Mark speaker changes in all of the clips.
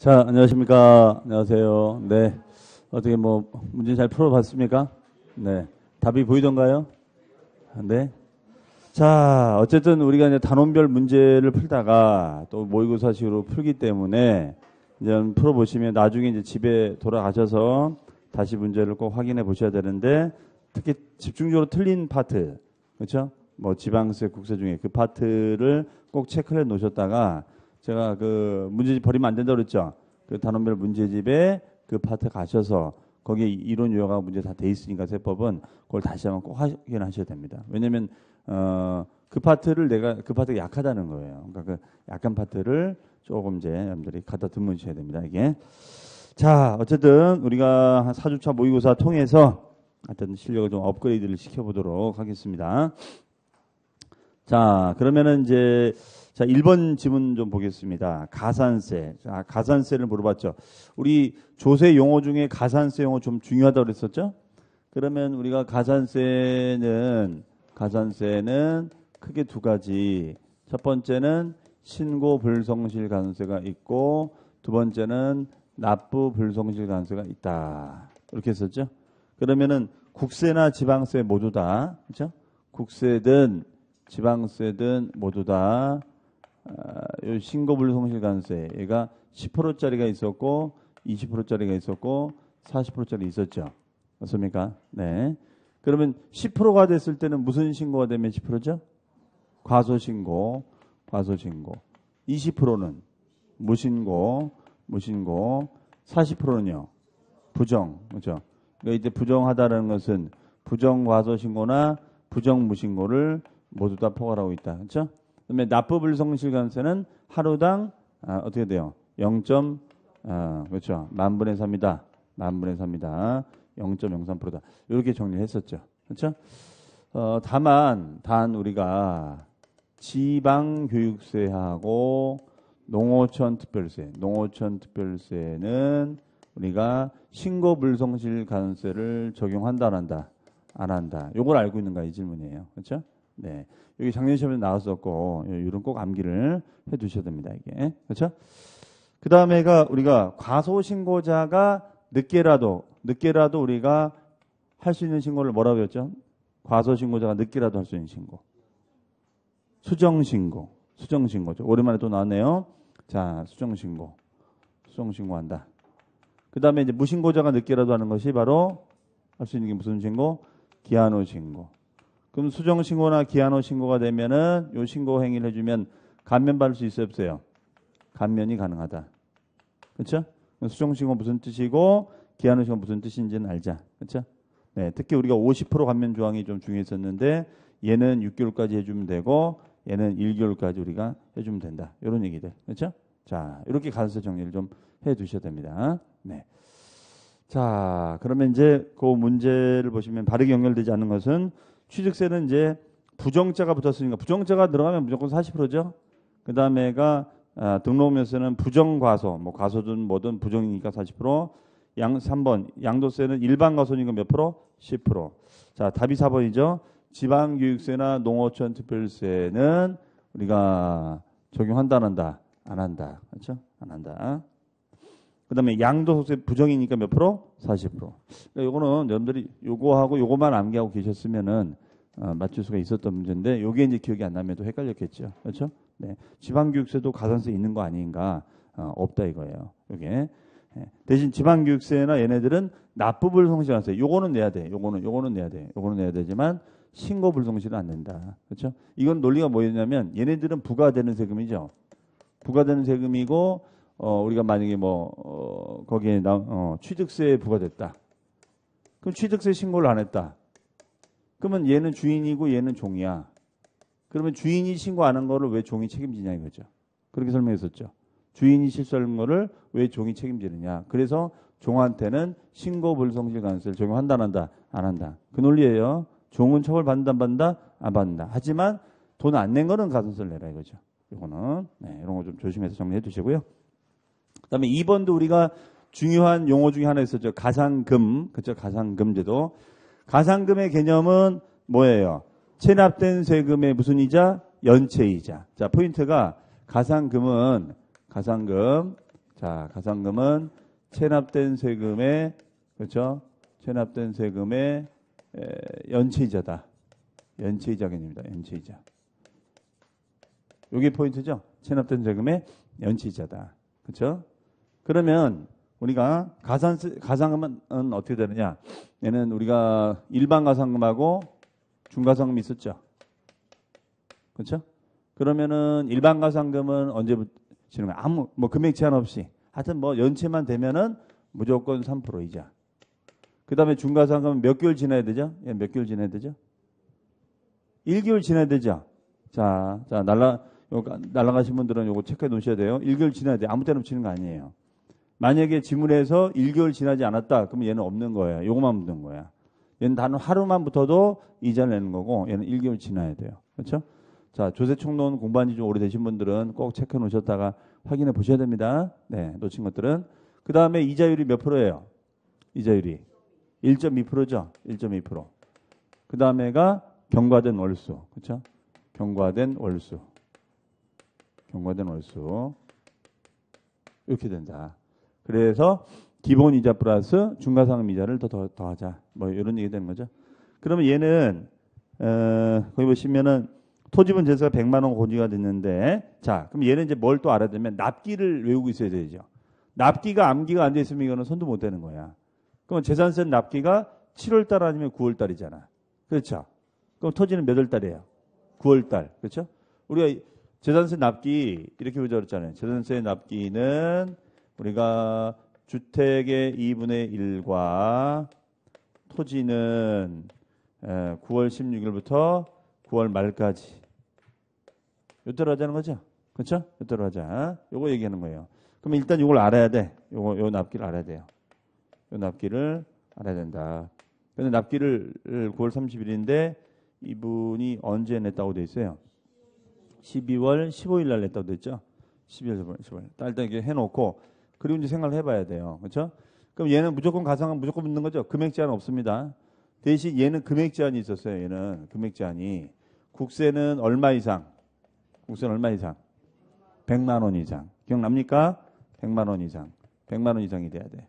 Speaker 1: 자, 안녕하십니까. 안녕하세요. 네. 어떻게 뭐, 문제 잘 풀어봤습니까? 네. 답이 보이던가요? 네. 자, 어쨌든 우리가 이제 단원별 문제를 풀다가 또 모의고사식으로 풀기 때문에 이제 풀어보시면 나중에 이제 집에 돌아가셔서 다시 문제를 꼭 확인해 보셔야 되는데 특히 집중적으로 틀린 파트, 그렇죠? 뭐 지방세, 국세 중에 그 파트를 꼭체크해 놓으셨다가 제가 그 문제집 버리면 안 된다 고 그랬죠. 그 단원별 문제집에 그 파트 가셔서 거기에 이론 요약하고 문제 다 돼 있으니까 세법은 그걸 다시 한번 꼭 확인하셔야 됩니다. 왜냐하면 어, 그 파트를 내가 그 파트가 약하다는 거예요. 그러니까 그 약한 파트를 조금 이제 여러분들이 갖다 드문셔야 됩니다. 이게 자 어쨌든 우리가 한 4주차 모의고사 통해서 하여튼 실력을 좀 업그레이드를 시켜보도록 하겠습니다. 자 그러면은 이제 자, 1번 지문 좀 보겠습니다. 가산세. 자, 가산세를 물어봤죠. 우리 조세 용어 중에 가산세 용어 좀 중요하다고 그랬었죠? 그러면 우리가 가산세는 가산세는 크게 두 가지. 첫 번째는 신고 불성실 가산세가 있고 두 번째는 납부 불성실 가능세가 있다. 이렇게 했었죠. 그러면은 국세나 지방세 모두 다, 그죠? 국세든 지방세든 모두 다 아, 신고불류 성실관세가 얘 10%짜리가 있었고 20%짜리가 있었고 40%짜리 있었죠. 맞습니까? 네. 그러면 10%가 됐을 때는 무슨 신고가 되면 10%죠? 과소신고, 과소신고. 20%는 무신고, 무신고. 40%는요? 부정, 그렇죠? 그러니까 이제 부정하다는 것은 부정 과소신고나 부정 무신고를 모두 다 포괄하고 있다, 그렇죠? 그다음에 납부불 성실감세는 하루당 아, 어떻게 돼요? 0. 아, 그렇죠. 만 분의 3니다만 분의 3니다 0.03%다. 이렇게 정리했었죠. 그렇죠? 어, 다만 단 우리가 지방 교육세하고 농어촌 특별세, 농어촌 특별세는 우리가 신고 불성실 간세를 적용한다 안 한다 안 한다. 요걸 알고 있는가 이 질문이에요. 그렇죠? 네. 여기 작년 시험에 나왔었고 예, 이런 꼭 암기를 해 두셔야 됩니다. 이게. 그렇죠? 그다음에가 우리가 과소 신고자가 늦게라도 늦게라도 우리가 할 수 있는 신고를 뭐라고 했죠? 과소 신고자가 늦게라도 할 수 있는 신고. 수정 신고. 수정 신고죠. 오랜만에 또 나왔네요. 자, 수정 신고. 수정 신고한다. 그다음에 이제 무신고자가 늦게라도 하는 것이 바로 할 수 있는 게 무슨 신고? 기한후 신고. 그럼 수정 신고나 기한호 신고가 되면은 요 신고 행위를 해주면 감면 받을 수 있어요 없어요? 감면이 가능하다. 그렇죠? 수정 신고 무슨 뜻이고 기한호 신고 무슨 뜻인지는 알자. 그렇죠? 네, 특히 우리가 50% 감면 조항이 좀 중요했었는데 얘는 6개월까지 해주면 되고 얘는 1개월까지 우리가 해주면 된다. 이런 얘기들. 그렇죠? 자, 이렇게 가서 정리를 좀 해두셔야 됩니다. 네. 자, 그러면 이제 그 문제를 보시면 바르게 연결되지 않는 것은 취득세는 이제 부정자가 붙었으니까 부정자가 들어가면 무조건 40%죠. 그 다음에가 아, 등록면세는 부정과소, 뭐 과소든 뭐든 부정이니까 40%. 양 3번 양도세는 일반 과소니까 몇 프로? 10%. 자 답이 4번이죠. 지방교육세나 농어촌 특별세는 우리가 적용한다 안 한다 안 한다 그렇죠? 안 한다. 그 다음에 양도소득세 부정이니까 몇 프로? 40%. 그러니까 요거는 여러분들이 요거하고 요거만 암기하고 계셨으면은 어, 맞출 수가 있었던 문제인데 요게 이제 기억이 안 나면 또 헷갈렸겠죠. 그렇죠? 네. 지방교육세도 가산세 있는 거 아닌가? 어, 없다 이거예요. 요게. 네. 대신 지방교육세나 얘네들은 납부불 성실하세요. 요거는 내야 돼. 요거는 요거는 내야 돼. 요거는 내야 되지만 신고 불성실은 안 된다. 그렇죠? 이건 논리가 뭐였냐면 얘네들은 부과되는 세금이죠. 부과되는 세금이고 어, 우리가 만약에 뭐 어, 거기에 나, 어, 취득세에 부과됐다. 그럼 취득세 신고를 안 했다. 그러면 얘는 주인이고 얘는 종이야. 그러면 주인이 신고 안 한 거를 왜 종이 책임지냐 이거죠. 그렇게 설명했었죠. 주인이 실수한 거를 왜 종이 책임지느냐. 그래서 종한테는 신고 불성실 가능성을 적용한다 안 한다 안 한다. 그 논리예요. 종은 처벌 받는다 안 받는다 안 받는다. 하지만 돈 안 낸 거는 가산세를 내라 이거죠. 이거는 네, 이런 거 좀 조심해서 정리해 두시고요. 그다음에 2번도 우리가 중요한 용어 중에 하나 있었죠. 가상금. 그렇죠. 가상금 제도. 가상금의 개념은 뭐예요? 체납된 세금의 무슨 이자? 연체이자. 자, 포인트가 가상금은 가상금. 자, 가상금은 체납된 세금의 그렇죠? 체납된 세금의 연체이자다. 연체이자 개념입니다. 연체이자. 이게 포인트죠. 체납된 세금의 연체이자다. 그렇죠? 그러면 우리가 가산 가상금은 어떻게 되느냐? 얘는 우리가 일반 가상금하고 중가상금이 있었죠. 그렇죠? 그러면은 일반 가상금은 언제 지는 거야? 아무 뭐 금액 제한 없이 하여튼 뭐 연체만 되면은 무조건 3% 이자. 그다음에 중가상금은 몇 개월 지나야 되죠? 예, 몇 개월 지나야 되죠? 1개월 지나야 되죠. 자, 자 날라 날라가신 분들은 요거 체크해 놓으셔야 돼요. 1개월 지나야 돼. 요 아무 때나 치는 거 아니에요. 만약에 지문에서 1개월 지나지 않았다. 그러면 얘는 없는 거예요. 요거만 묻는 거야. 얘는 단 하루만 붙어도 이자 내는 거고 얘는 1개월 지나야 돼요. 그렇죠? 자, 조세 총론 공부한 지 좀 오래되신 분들은 꼭 체크해 놓으셨다가 확인해 보셔야 됩니다. 네, 놓친 것들은. 그 다음에 이자율이 몇 프로예요? 이자율이 1.2%죠. 1.2%. 그 다음에가 경과된 월수. 그렇죠? 경과된 월수. 경과된 월수. 이렇게 된다. 그래서 기본 이자 플러스 중과상금 이자를 더, 더 더하자. 뭐 이런 얘기 되는 거죠. 그러면 얘는 어, 거기 보시면은 토지분 재수가 100만 원 고지가 됐는데 자 그럼 얘는 이제 뭘 또 알아야 되면 납기를 외우고 있어야 되죠. 납기가 암기가 안 돼 있으면 이거는 손도 못 대는 거야. 그럼 재산세 납기가 7월 달 아니면 9월 달이잖아. 그렇죠? 그럼 토지는 몇 월 달이에요? 9월 달. 그렇죠? 우리가 재산세 납기 이렇게 보자 그랬잖아요. 재산세 납기는 우리가 주택의 2분의 1과 토지는 9월 16일부터 9월 말까지 요대로 하자는 거죠. 그렇죠? 요대로 하자. 요거 얘기하는 거예요. 그럼 일단 요걸 알아야 돼. 요거 요 납기를 알아야 돼요. 요 납기를 알아야 된다. 근데 납기를 9월 30일인데 이분이 언제 냈다고 돼 있어요? 12월 15일 날 냈다고 돼 있죠? 12월 15일. 일단 이게 해 놓고 그리고 이제 생각을 해봐야 돼요. 그렇죠? 그럼 얘는 무조건 가상은 무조건 붙는 거죠. 금액 제한 없습니다. 대신 얘는 금액 제한이 있었어요. 얘는 금액 제한이 국세는 얼마 이상? 국세는 얼마 이상? 100만 원 이상. 기억납니까? 100만 원 이상. 100만 원 이상이 돼야 돼.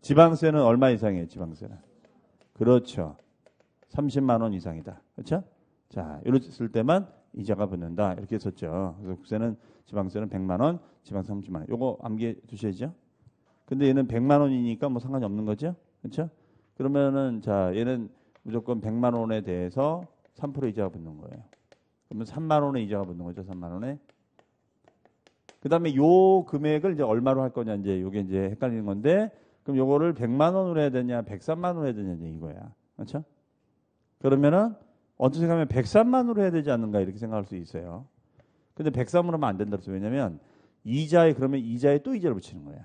Speaker 1: 지방세는 얼마 이상이에요, 지방세는? 그렇죠. 30만 원 이상이다. 그렇죠? 자, 이랬을 때만 이자가 붙는다. 이렇게 썼죠 그래서 국세는 지방세는 100만 원, 지방세 30만 원. 요거 암기해 두셔야죠. 근데 얘는 100만 원이니까 뭐 상관이 없는 거죠. 그렇죠? 그러면은 자, 얘는 무조건 100만 원에 대해서 3% 이자가 붙는 거예요. 그러면 3만 원의 이자가 붙는 거죠. 3만 원에. 그다음에 요 금액을 이제 얼마로 할 거냐 이제 요게 이제 헷갈리는 건데 그럼 요거를 100만 원으로 해야 되냐 103만 원으로 해야 되냐 이제 이거야. 그렇죠? 그러면은 어떻게 하면 103만 원으로 해야 되지 않는가 이렇게 생각할 수 있어요. 근데 103으로 하면 안 된다 고 그래서 왜냐면 이자에 그러면 이자에 또 이자를 붙이는 거예요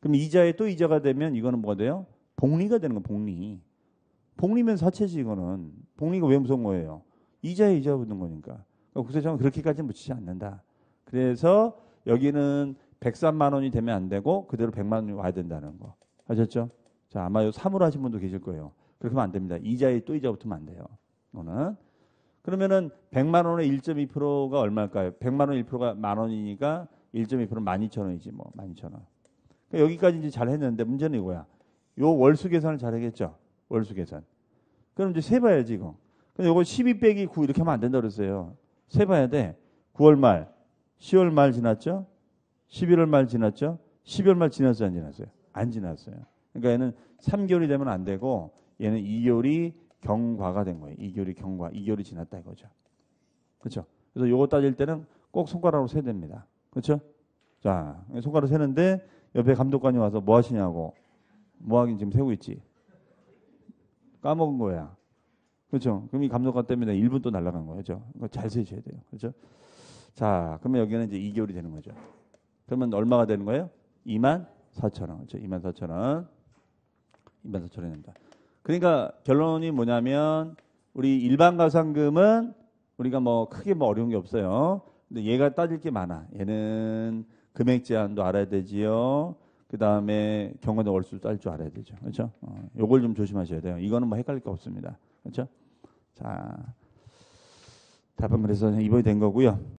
Speaker 1: 그럼 이자에 또 이자가 되면 이거는 뭐가 돼요? 복리가 되는 거 복리. 복리면 사채지 이거는. 복리가 왜 무서운 거예요? 이자에 이자 붙는 거니까. 그러니까 국세청은 그렇게까지는 붙이지 않는다. 그래서 여기는 103만 원이 되면 안 되고 그대로 100만 원이 와야 된다는 거. 아셨죠? 자, 아마 요 3으로 하신 분도 계실 거예요. 그렇게 하면 안 됩니다. 이자에 또 이자 붙으면 안 돼요. 이거는. 그러면은 100만 원의 1.2%가 얼마일까요? 100만 원 1%가 만 원이니까 1.2%는 12,000원이지 뭐 12,000원. 그러니까 여기까지 이제 잘 했는데 문제는 이거야. 요 월수 계산을 잘 하겠죠. 월수 계산. 그럼 이제 세 봐야지 이거. 근데 요거 12 빼기 9 이렇게 하면 안 된다 그랬어요. 세 봐야 돼. 9월 말, 10월 말 지났죠? 11월 말 지났죠? 12월 말 지났어요, 안 지났어요? 안 지났어요. 그러니까 얘는 3개월이 되면 안 되고 얘는 2개월이 경과가 된 거예요. 2개월이 경과, 2개월이 지났다 이거죠. 그렇죠? 그래서 요거 따질 때는 꼭 손가락으로 세야 됩니다. 그렇죠? 자, 손가락 세는데 옆에 감독관이 와서 뭐 하시냐고. 뭐 하긴 지금 세고 있지. 까먹은 거야. 그렇죠? 그럼 이 감독관 때문에 1분 또 날아간 거예요. 그렇잘 세셔야 돼요. 그렇죠? 자, 그러면 여기는 이제 2개월이 되는 거죠. 그러면 얼마가 되는 거예요? 2만 4천 원. 그렇죠? 2만 4천 원. 2만 4천 원입니다. 그러니까 결론이 뭐냐면 우리 일반 가상금은 우리가 뭐 크게 뭐 어려운 게 없어요. 근데 얘가 따질 게 많아. 얘는 금액 제한도 알아야 되지요. 그 다음에 경건도 월수도 딸 줄 알아야 되죠. 그렇죠? 어, 요걸 좀 조심하셔야 돼요. 이거는 뭐 헷갈릴 게 없습니다. 그렇죠? 자, 답은 그래서 이번이 된 거고요.